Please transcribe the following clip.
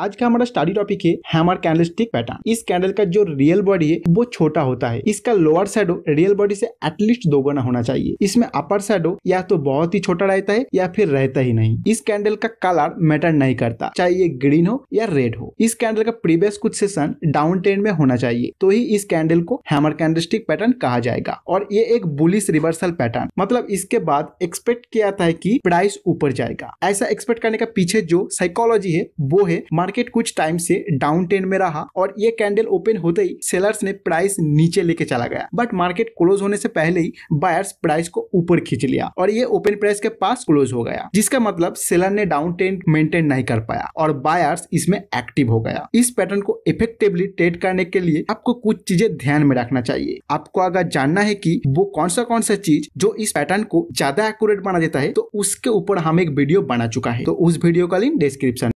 आज का हमारा स्टडी टॉपिक है हैमर कैंडलस्टिक पैटर्न इस कैंडल का जो रियल बॉडी है वो छोटा होता है इसका लोअर शैडो रियल बॉडी से एटलीस्ट दोगुना होना चाहिए इसमें अपर शैडो या तो बहुत ही छोटा रहता है या फिर रहता ही नहीं इस कैंडल का कलर मैटर नहीं करता चाहे ये ग्रीन हो या रेड हो इस कैंडल का प्रीवियस कुछ सेशन डाउन ट्रेंड में होना चाहिए तो ही इस कैंडल को हैमर कैंडलस्टिक पैटर्न कहा जाएगा और ये एक बुलिस रिवर्सल पैटर्न मतलब इसके बाद एक्सपेक्ट किया था कि प्राइस ऊपर जाएगा ऐसा एक्सपेक्ट करने का पीछे जो साइकोलॉजी है वो है मार्केट कुछ टाइम से डाउन ट्रेंड में रहा और ये कैंडल ओपन होते ही सेलर्स ने प्राइस नीचे लेके चला गया बट मार्केट क्लोज होने से पहले ही बायर्स प्राइस को ऊपर खींच लिया और ये ओपन प्राइस के पास क्लोज हो गया जिसका मतलब सेलर ने डाउन ट्रेंड मेंटेन नहीं कर पाया और बायर्स इसमें एक्टिव हो गया इस पैटर्न को इफेक्टिवली ट्रेड करने के लिए आपको कुछ चीजें ध्यान में रखना चाहिए आपको अगर जानना है की वो कौन सा कौन सा चीज जो इस पैटर्न को ज्यादा एक्यूरेट बना देता है तो उसके ऊपर हम एक वीडियो बना चुका है तो उस वीडियो का लिंक डिस्क्रिप्शन